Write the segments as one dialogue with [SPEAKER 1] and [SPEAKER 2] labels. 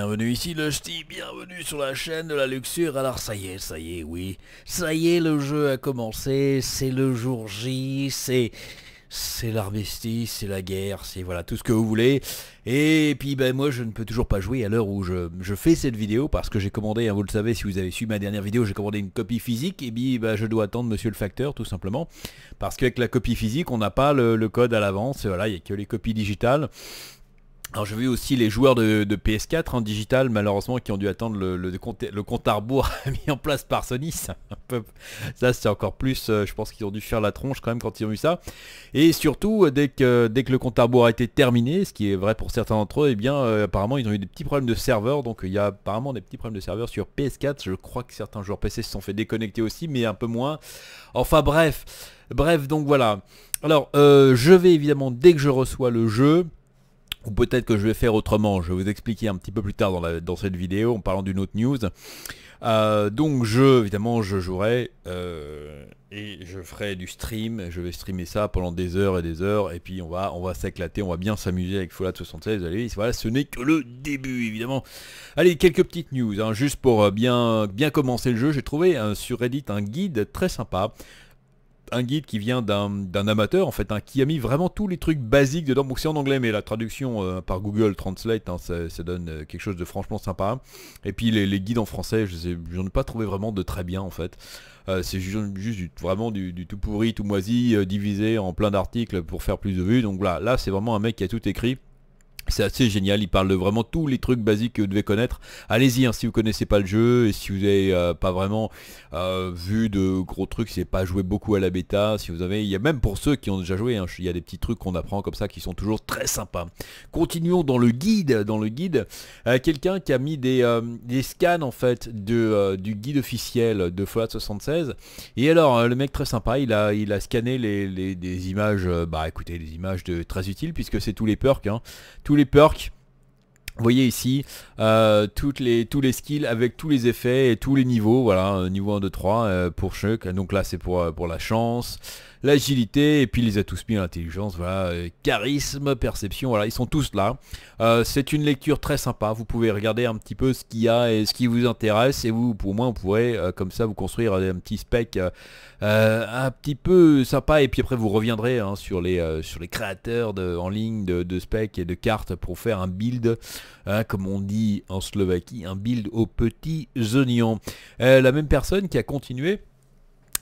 [SPEAKER 1] bienvenue ici le ch'ti, bienvenue sur la chaîne de la luxure. Alors ça y est, ça y est, oui, ça y est, le jeu a commencé, c'est le jour J, c'est c'est l'armistice, c'est la guerre, c'est voilà tout ce que vous voulez. Et puis ben moi je ne peux toujours pas jouer à l'heure où je, fais cette vidéo parce que j'ai commandé, hein, vous le savez si vous avez su ma dernière vidéo, j'ai commandé une copie physique et puis ben, je dois attendre monsieur le facteur tout simplement. Parce qu'avec la copie physique on n'a pas le, code à l'avance, voilà, il n'y a que les copies digitales. Alors j'ai vu aussi les joueurs de, PS4 en hein, digital malheureusement qui ont dû attendre le, compte, le compte à rebours mis en place par Sony. Ça, c'est encore plus, euh, je pense qu'ils ont dû faire la tronche quand même quand ils ont eu ça. Et surtout, euh, dès que, dès que le compte à rebours a été terminé, ce qui est vrai pour certains d'entre eux, et eh bien euh, apparemment ils ont eu des petits problèmes de serveur. Donc il y a apparemment des petits problèmes de serveur sur PS4. Je crois que certains joueurs PC se sont fait déconnecter aussi, mais un peu moins. Enfin bref. Bref, donc voilà. Alors je vais évidemment dès que je reçois le jeu ou peut-être que je vais faire autrement, je vais vous expliquer un petit peu plus tard dans, cette vidéo en parlant d'une autre news. Euh, donc je, évidemment, je jouerai euh, et je ferai du stream, je vais streamer ça pendant des heures et des heures, et puis on va, on va s'éclater, on va bien s'amuser avec Fallout 76, allez, voilà, ce n'est que le début, évidemment. Allez, quelques petites news, hein, juste pour euh, bien, bien commencer le jeu, j'ai trouvé sur Reddit un guide très sympa un guide qui vient d'un amateur en fait, un hein, qui a mis vraiment tous les trucs basiques dedans. Donc c'est en anglais, mais la traduction euh, par Google Translate, hein, ça, donne euh, quelque chose de franchement sympa. Et puis les, guides en français, je n'en ai pas trouvé vraiment de très bien en fait. Euh, c'est juste, vraiment du, tout pourri, tout moisi, divisé en plein d'articles pour faire plus de vues. Donc là, là c'est vraiment un mec qui a tout écrit. C'est assez génial, il parle de vraiment tous les trucs basiques que vous devez connaître. Allez-y hein, si vous connaissez pas le jeu et si vous n'avez euh, pas vraiment euh, vu de gros trucs, si pas joué beaucoup à la bêta, si vous avez. Il y a même pour ceux qui ont déjà joué, hein, il y a des petits trucs qu'on apprend comme ça qui sont toujours très sympas. Continuons dans le guide. Dans le guide, euh, quelqu'un qui a mis des, scans en fait de, du guide officiel de Fallout 76. Et alors le mec très sympa, il a, il a scanné les, des images, bah écoutez, des images de, très utiles puisque c'est tous les perks, hein. tous les les perks. voyez ici euh, toutes les, tous les skills avec tous les effets et tous les niveaux, voilà, euh, niveau 1, 2, 3 pour chaque. Donc là c'est pour, euh, pour la chance, l'agilité, et puis les atouts mis l'intelligence, voilà, euh, charisme, perception, voilà, ils sont tous là. Euh, c'est une lecture très sympa, vous pouvez regarder un petit peu ce qu'il y a et ce qui vous intéresse, et vous, pour moi, on pourrait euh, comme ça vous construire un petit spec un petit peu sympa, et puis après vous reviendrez hein, sur, les, sur les créateurs de, en ligne de, specs et de cartes pour faire un build, hein, comme on dit en Slovaquie, un build aux petits oignons. la même personne qui a continué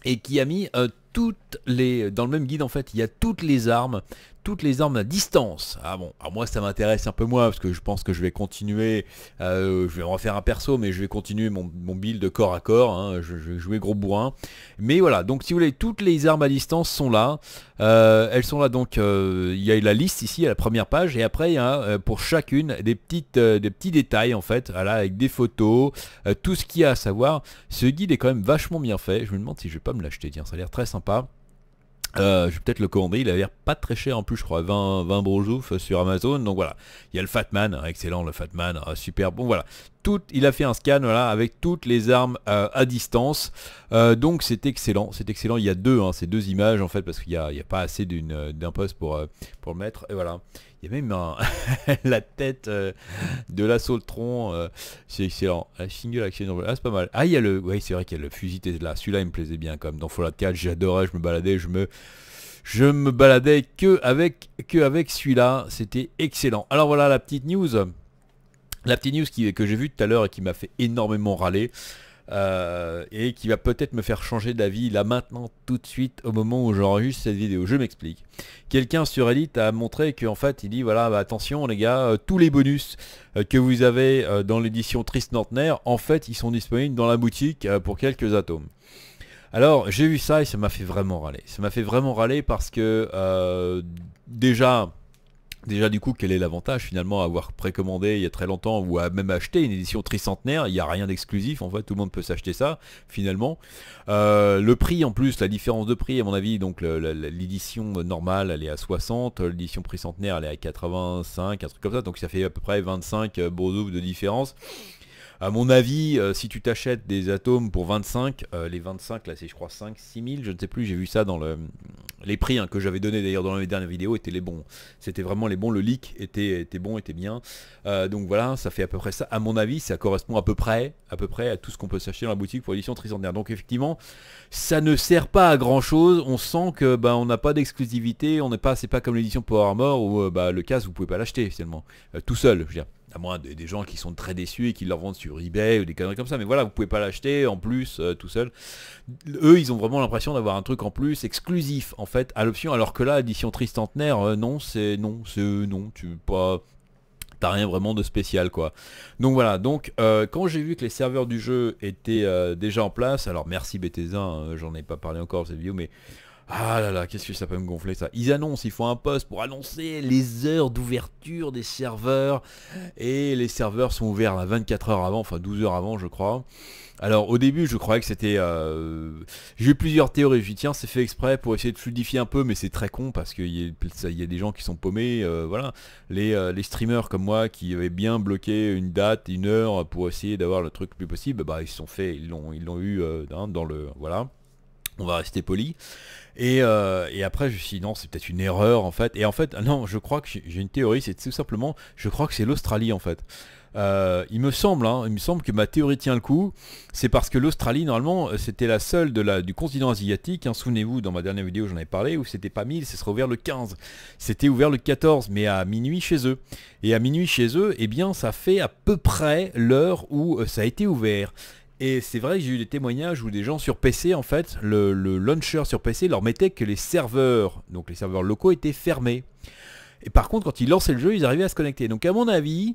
[SPEAKER 1] et qui a mis toutes les, dans le même guide en fait, il y a toutes les armes, toutes les armes à distance. Ah bon, alors moi ça m'intéresse un peu moins parce que je pense que je vais continuer, euh, je vais en refaire un perso mais je vais continuer mon, build de corps à corps, hein. je, vais jouer gros bourrin. Mais voilà, donc si vous voulez, toutes les armes à distance sont là. Euh, elles sont là donc, euh, il y a la liste ici à la première page et après il y a pour chacune des, petites, des petits détails en fait, voilà, avec des photos, tout ce qu'il y a à savoir. Ce guide est quand même vachement bien fait, je me demande si je vais pas me l'acheter, tiens ça a l'air très sympa. Euh, je vais peut-être le commander, il a l'air pas très cher en plus je crois, 20, 20 sur Amazon, donc voilà, il y a le Fatman, excellent le Fatman, ah, super bon, voilà, tout, il a fait un scan voilà, avec toutes les armes euh, à distance, euh, donc c'est excellent, c'est excellent, il y a deux, hein, c'est deux images en fait, parce qu'il n'y a, a, pas assez d'un poste pour, pour le mettre, et voilà. Il y a même la tête euh, de l'assaut tronc. Euh, c'est excellent. La single action. Ah, c'est pas mal. Ah, il y a le... Oui, c'est vrai qu'il y a le fusil Tesla. Celui-là, il me plaisait bien quand même. Dans Fallout 4, j'adorais, je me baladais, je me je me baladais que avec, que celui-là. C'était excellent. Alors voilà la petite news. La petite news qui, que j'ai vue tout à l'heure et qui m'a fait énormément râler. Euh, et qui va peut-être me faire changer d'avis là maintenant tout de suite au moment où j'enregistre cette vidéo. Je m'explique. Quelqu'un sur Reddit a montré qu'en fait il dit voilà bah, attention les gars, euh, tous les bonus euh, que vous avez dans l'édition Triste Nantenaire, en fait ils sont disponibles dans la boutique pour quelques atomes. Alors j'ai vu ça et ça m'a fait vraiment râler. Ça m'a fait vraiment râler parce que déjà Déjà du coup, quel est l'avantage finalement à avoir précommandé il y a très longtemps ou à même acheter une édition tricentenaire Il n'y a rien d'exclusif en fait, tout le monde peut s'acheter ça finalement. Euh, le prix en plus, la différence de prix à mon avis, donc l'édition normale elle est à 60, l'édition tricentenaire elle est à 85, un truc comme ça, donc ça fait à peu près 25 euh, beaux de différence à mon avis, euh, si tu t'achètes des atomes pour 25, euh, les 25, là c'est je crois 5, 6 000, je ne sais plus, j'ai vu ça dans le... Les prix hein, que j'avais donné d'ailleurs dans les dernières vidéos, étaient les bons. C'était vraiment les bons, le leak était, bon, était bien. Euh, donc voilà, ça fait à peu près ça. À mon avis, ça correspond à peu près à, peu près à tout ce qu'on peut s'acheter dans la boutique pour l'édition tricentenaire. Donc effectivement, ça ne sert pas à grand chose. On sent que bah, on n'a pas d'exclusivité, on n'est pas, c'est pas comme l'édition Power Armor où bah, le casque vous pouvez pas l'acheter finalement. tout seul, je veux dire à moins des gens qui sont très déçus et qui leur vendent sur eBay ou des conneries comme ça. Mais voilà, vous pouvez pas l'acheter en plus euh, tout seul. Eux, ils ont vraiment l'impression d'avoir un truc en plus exclusif en fait à l'option, alors que là, édition tristentenaire, euh, non, c'est non, c'est euh, non, tu pas. T'as rien vraiment de spécial quoi. Donc voilà, donc quand j'ai vu que les serveurs du jeu étaient déjà en place, alors merci Bethesda, 1 hein, j'en ai pas parlé encore dans cette vidéo, mais ah là là, qu'est-ce que ça peut me gonfler ça Ils annoncent, ils font un poste pour annoncer les heures d'ouverture des serveurs. Et les serveurs sont ouverts à 24 heures avant, enfin 12 heures avant je crois. Alors au début je croyais que c'était... Euh, j'ai eu plusieurs théories, je dit tiens c'est fait exprès pour essayer de fluidifier un peu mais c'est très con parce qu'il y, a des gens qui sont paumés, euh, voilà. Euh, les, streamers comme moi qui avaient bien bloqué une date, une heure pour essayer d'avoir le truc le plus possible, bah ils sont fait, ils l'ont eu dans le... Voilà on va rester poli. Euh, et, après, je me suis dit, non, c'est peut-être une erreur, en fait. Et en fait, non, je crois que j'ai une théorie, c'est tout simplement, je crois que c'est l'Australie, en fait. Euh, il me semble, hein, il me semble que ma théorie tient le coup. C'est parce que l'Australie, normalement, euh, c'était la seule de la, du continent asiatique. Hein, souvenez-vous, dans ma dernière vidéo, j'en avais parlé, où c'était pas 1000, ce serait ouvert le 15. C'était ouvert le 14, mais à minuit chez eux. Et à minuit chez eux, eh bien, ça fait à peu près l'heure où ça a été ouvert. Et c'est vrai que j'ai eu des témoignages où des gens sur PC, en fait, le, launcher sur PC leur mettait que les serveurs, donc les serveurs locaux, étaient fermés. Et par contre, quand ils lançaient le jeu, ils arrivaient à se connecter. Donc à mon avis,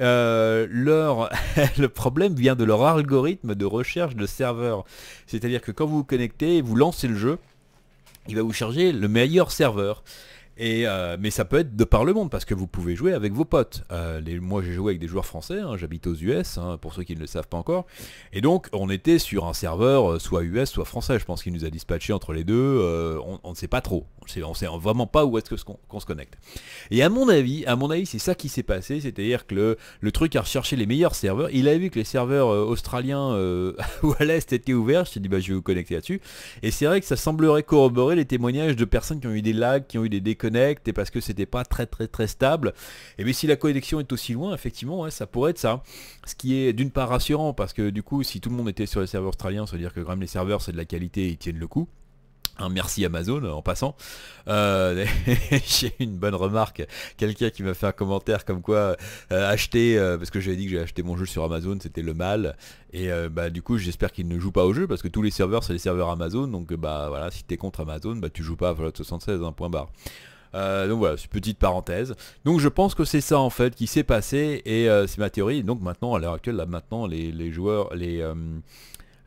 [SPEAKER 1] euh, leur le problème vient de leur algorithme de recherche de serveurs. C'est-à-dire que quand vous vous connectez et vous lancez le jeu, il va vous charger le meilleur serveur. Euh, mais ça peut être de par le monde, parce que vous pouvez jouer avec vos potes. Euh, moi, j'ai joué avec des joueurs français, hein, j'habite aux US, hein, pour ceux qui ne le savent pas encore. Et donc, on était sur un serveur euh, soit US, soit français. Je pense qu'il nous a dispatché entre les deux. on, ne sait pas trop. On ne sait, vraiment pas où est-ce qu'on se connecte. Et à mon avis, à mon avis, c'est ça qui s'est passé. C'est-à-dire que le, truc a recherché les meilleurs serveurs. Il a vu que les serveurs australiens ou à l'Est étaient ouverts. Je t'ai dit, bah, je vais vous connecter là-dessus. Et c'est vrai que ça semblerait corroborer les témoignages de personnes qui ont eu des lags, qui ont eu des décors et parce que c'était pas très très très stable. Et mais si la connexion est aussi loin, effectivement, ça pourrait être ça. Ce qui est d'une part rassurant parce que du coup, si tout le monde était sur les serveurs australiens, ça veut dire que quand même les serveurs c'est de la qualité et ils tiennent le coup. Un merci Amazon en passant. Euh, j'ai une bonne remarque. Quelqu'un qui m'a fait un commentaire comme quoi euh, acheter, euh, parce que j'avais dit que j'ai acheté mon jeu sur Amazon, c'était le mal. Et bah du coup j'espère qu'il ne joue pas au jeu parce que tous les serveurs c'est les serveurs Amazon. Donc bah voilà, si t'es contre Amazon, bah tu joues pas à Fallout 76, un hein, point barre. Euh, donc voilà, petite parenthèse. Donc je pense que c'est ça en fait qui s'est passé et euh, c'est ma théorie. Donc maintenant, à l'heure actuelle, là maintenant, les, joueurs, les... Euh,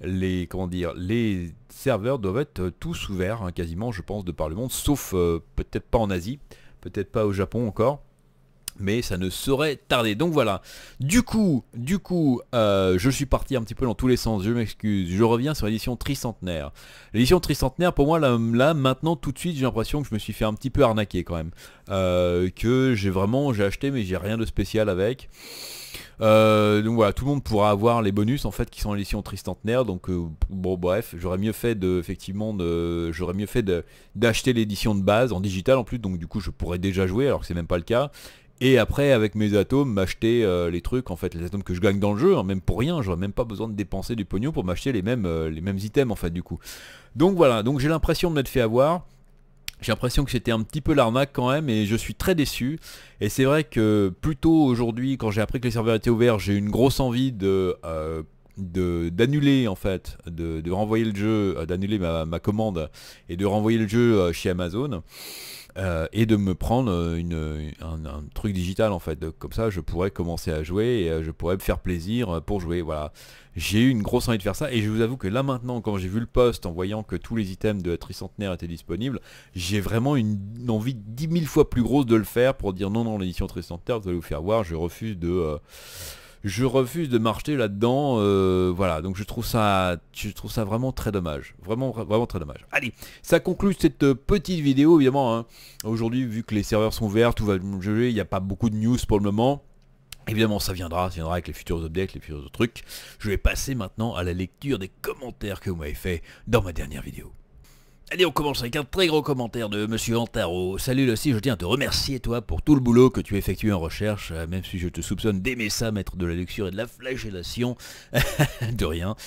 [SPEAKER 1] les comment dire les serveurs doivent être tous ouverts hein, quasiment je pense de par le monde sauf peut-être pas en Asie peut-être pas au Japon encore mais ça ne saurait tarder. Donc voilà. Du coup, du coup, euh, je suis parti un petit peu dans tous les sens, je m'excuse. Je reviens sur l'édition tricentenaire. L'édition tricentenaire, pour moi, là, maintenant, tout de suite, j'ai l'impression que je me suis fait un petit peu arnaquer quand même. Euh, que j'ai vraiment, j'ai acheté, mais j'ai rien de spécial avec. Euh, donc voilà, tout le monde pourra avoir les bonus en fait qui sont l'édition tricentenaire. Donc bon bref, j'aurais mieux fait de effectivement de, j'aurais mieux fait d'acheter l'édition de base en digital en plus. Donc du coup je pourrais déjà jouer alors que c'est même pas le cas. Et après, avec mes atomes, m'acheter euh, les trucs, en fait, les atomes que je gagne dans le jeu, hein, même pour rien, j'aurais même pas besoin de dépenser du pognon pour m'acheter les mêmes, euh, les mêmes items, en fait, du coup. Donc voilà, donc j'ai l'impression de m'être fait avoir. J'ai l'impression que c'était un petit peu l'arnaque quand même et je suis très déçu. Et c'est vrai que plus tôt aujourd'hui, quand j'ai appris que les serveurs étaient ouverts, j'ai eu une grosse envie de... Euh, d'annuler en fait, de, renvoyer le jeu, d'annuler ma, ma, commande et de renvoyer le jeu chez Amazon. Euh, et de me prendre euh, une, un, truc digital en fait. Comme ça, je pourrais commencer à jouer et euh, je pourrais me faire plaisir pour jouer. Voilà. J'ai eu une grosse envie de faire ça et je vous avoue que là maintenant, quand j'ai vu le poste en voyant que tous les items de Tricentenaire étaient disponibles, j'ai vraiment une, envie dix mille fois plus grosse de le faire pour dire non, non, l'édition Tricentenaire, vous allez vous faire voir, je refuse de je refuse de marcher là-dedans. Euh, voilà, donc je trouve ça, je ça vraiment très dommage, vraiment, vraiment très dommage. Allez, ça conclut cette euh, petite vidéo évidemment. Hein. Aujourd'hui, vu que les serveurs sont ouverts, tout va jouer. il n'y a pas beaucoup de news pour le moment. Évidemment, ça viendra, ça viendra avec les futurs updates, les futurs trucs. Je vais passer maintenant à la lecture des commentaires que vous m'avez fait dans ma dernière vidéo. Allez, on commence avec un très gros commentaire de Monsieur Antaro. Salut aussi, je tiens à te remercier toi pour tout le boulot que tu effectues en recherche, euh, même si je te soupçonne d'aimer ça, mettre de la luxure et de la flagellation. de rien.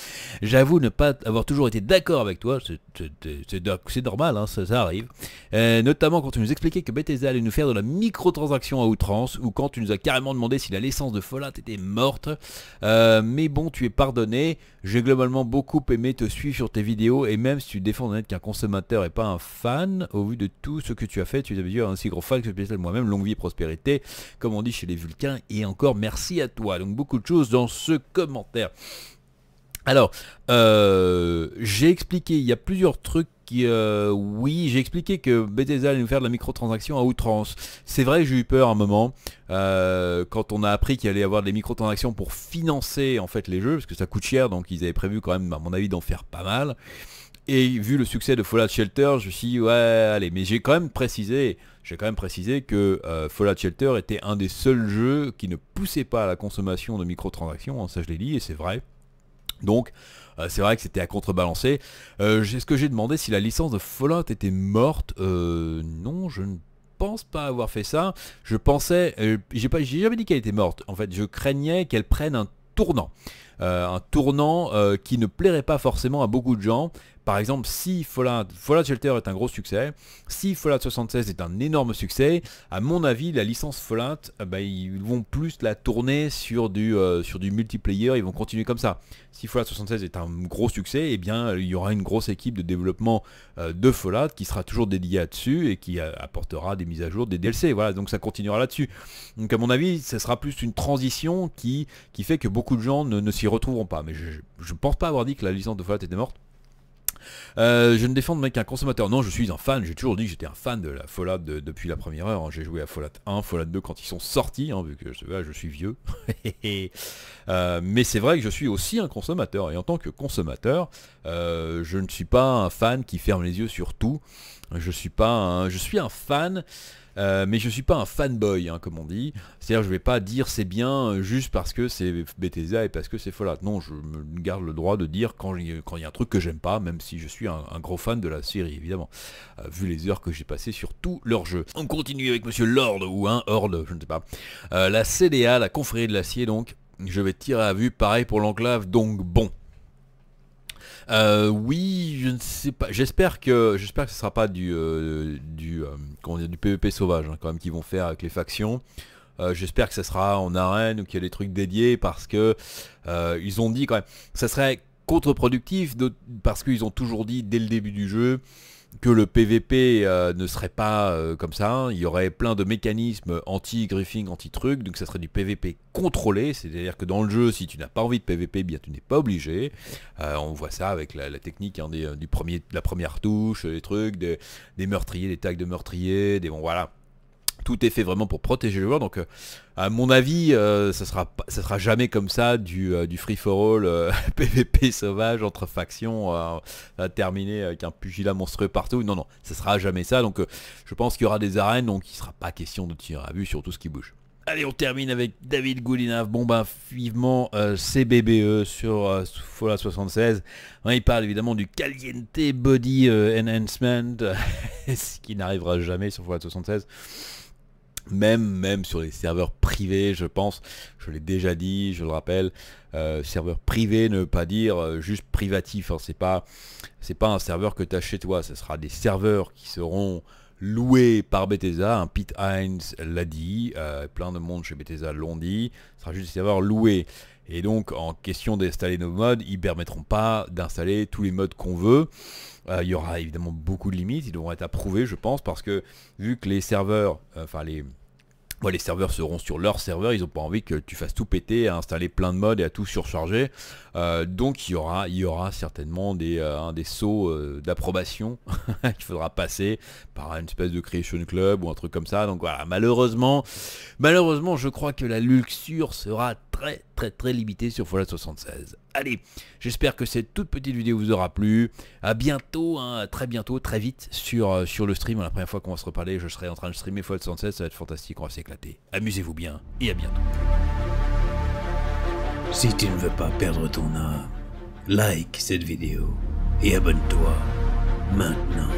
[SPEAKER 1] J'avoue ne pas avoir toujours été d'accord avec toi, c'est normal, hein, ça, arrive. Euh, notamment quand tu nous expliquais que Bethesda allait nous faire de la microtransaction à outrance, ou quand tu nous as carrément demandé si la licence de Fallout était morte. Euh, mais bon, tu es pardonné. J'ai globalement beaucoup aimé te suivre sur tes vidéos, et même si tu défends d'être qu'un consommateur et pas un fan, au vu de tout ce que tu as fait, tu avais dû un si gros fan que je spécial moi-même, longue vie prospérité, comme on dit chez les Vulcains, et encore merci à toi. Donc beaucoup de choses dans ce commentaire. Alors, euh, j'ai expliqué, il y a plusieurs trucs qui, euh, oui, j'ai expliqué que Bethesda allait nous faire de la transaction à outrance. C'est vrai j'ai eu peur un moment, euh, quand on a appris qu'il allait y avoir des microtransactions pour financer en fait les jeux, parce que ça coûte cher, donc ils avaient prévu quand même, à mon avis, d'en faire pas mal. Et vu le succès de Fallout Shelter, je me suis dit, ouais, allez, mais j'ai quand même précisé, j'ai quand même précisé que euh, Fallout Shelter était un des seuls jeux qui ne poussait pas à la consommation de microtransactions, hein, ça je l'ai dit, et c'est vrai. Donc, euh, c'est vrai que c'était à contrebalancer. Euh, ce que j'ai demandé si la licence de Fallout était morte euh, Non, je ne pense pas avoir fait ça. Je pensais, j'ai jamais dit qu'elle était morte. En fait, je craignais qu'elle prenne un tournant. un tournant qui ne plairait pas forcément à beaucoup de gens par exemple, si Fallout, Fallout Shelter est un gros succès, si Fallout 76 est un énorme succès, à mon avis, la licence Fallout, eh ben, ils vont plus la tourner sur du, euh, sur du multiplayer, ils vont continuer comme ça. Si Fallout 76 est un gros succès, eh bien, il y aura une grosse équipe de développement euh, de Fallout qui sera toujours dédiée à dessus et qui euh, apportera des mises à jour, des DLC. Voilà, donc ça continuera là-dessus. Donc à mon avis, ce sera plus une transition qui, qui fait que beaucoup de gens ne, ne s'y retrouveront pas. Mais je ne pense pas avoir dit que la licence de Fallout était morte. Euh, je ne défends mec qu'un consommateur. Non, je suis un fan. J'ai toujours dit que j'étais un fan de la Fallout depuis la première heure. Hein. J'ai joué à Fallout 1, Fallout 2 quand ils sont sortis, hein, vu que je, suis vieux. Euh, mais c'est vrai que je suis aussi un consommateur. Et en tant que consommateur, euh, je ne suis pas un fan qui ferme les yeux sur tout. Je suis pas je suis un fan euh, mais je suis pas un fanboy, hein, comme on dit. C'est-à-dire, je vais pas dire c'est bien euh, juste parce que c'est Bethesda et parce que c'est Fallout. Non, je me garde le droit de dire quand il y a un truc que j'aime pas, même si je suis un, gros fan de la série, évidemment. Euh, vu les heures que j'ai passées sur tous leurs jeux. On continue avec Monsieur Lord ou un Horde, je ne sais pas. la CDA, la confrérie de l'acier, donc. Je vais tirer à vue, pareil pour l'enclave, donc bon. Euh, oui, je ne sais pas. J'espère que j'espère que ce sera pas du PEP euh, du euh, du e sauvage hein, quand même qu'ils vont faire avec les factions. j'espère que ce sera en arène ou qu'il y a des trucs dédiés parce que ils ont dit quand même. Ça serait contre-productif parce qu'ils ont toujours dit dès le début du jeu que le PVP euh, ne serait pas euh, comme ça. Hein. Il y aurait plein de mécanismes anti-griffing, anti-truc. Donc ça serait du PVP contrôlé. C'est-à-dire que dans le jeu, si tu n'as pas envie de PVP, eh bien tu n'es pas obligé. Euh, on voit ça avec la, technique hein, du premier, de la première touche, les trucs, des, des meurtriers, des tags de meurtriers, des bon voilà. Tout est fait vraiment pour protéger le joueur. Donc, euh, à mon avis, euh, ça sera sera jamais comme ça du, euh, free for all PVP sauvage entre factions terminer avec un pugilat monstrueux partout. Non, non, ça sera jamais ça. Donc, je pense qu'il y aura des arènes, donc il sera pas question de tirer à vue sur tout ce qui bouge. Allez, on termine avec David Goulinave. Bon, ben, vivement CBBE sur Fola 76. Hein, il parle évidemment du Caliente Body Enhancement, ce qui n'arrivera jamais sur Fola 76 même, même sur les serveurs privés, je pense, je l'ai déjà dit, je le rappelle, euh, serveur privé ne pas dire euh, juste privatif, hein, c'est pas, c'est pas un serveur que tu as chez toi, ce sera des serveurs qui seront loués par Bethesda, Un Pete Hines l'a dit, euh, plein de monde chez Bethesda l'ont dit, ce sera juste des serveurs loués. Et donc, en question d'installer nos modes, ils ne permettront pas d'installer tous les modes qu'on veut. Euh, il y aura évidemment beaucoup de limites, ils devront être approuvés, je pense, parce que vu que les serveurs, enfin les, les serveurs seront sur leur serveur, ils n'ont pas envie que tu fasses tout péter, à installer plein de modes et à tout surcharger. Euh, donc il y aura, il y aura certainement des, euh, des sauts euh, d'approbation qu'il faudra passer par une espèce de creation club ou un truc comme ça. Donc voilà, malheureusement, malheureusement je crois que la luxure sera très très limité sur Fallout 76. Allez, j'espère que cette toute petite vidéo vous aura plu. À bientôt, hein, très bientôt, très vite sur, euh, sur le stream. La première fois qu'on va se reparler, je serai en train de streamer Fallout 76, ça va être fantastique, on va s'éclater. Amusez-vous bien et à bientôt. Si tu ne veux pas perdre ton âme, like cette vidéo et abonne-toi maintenant.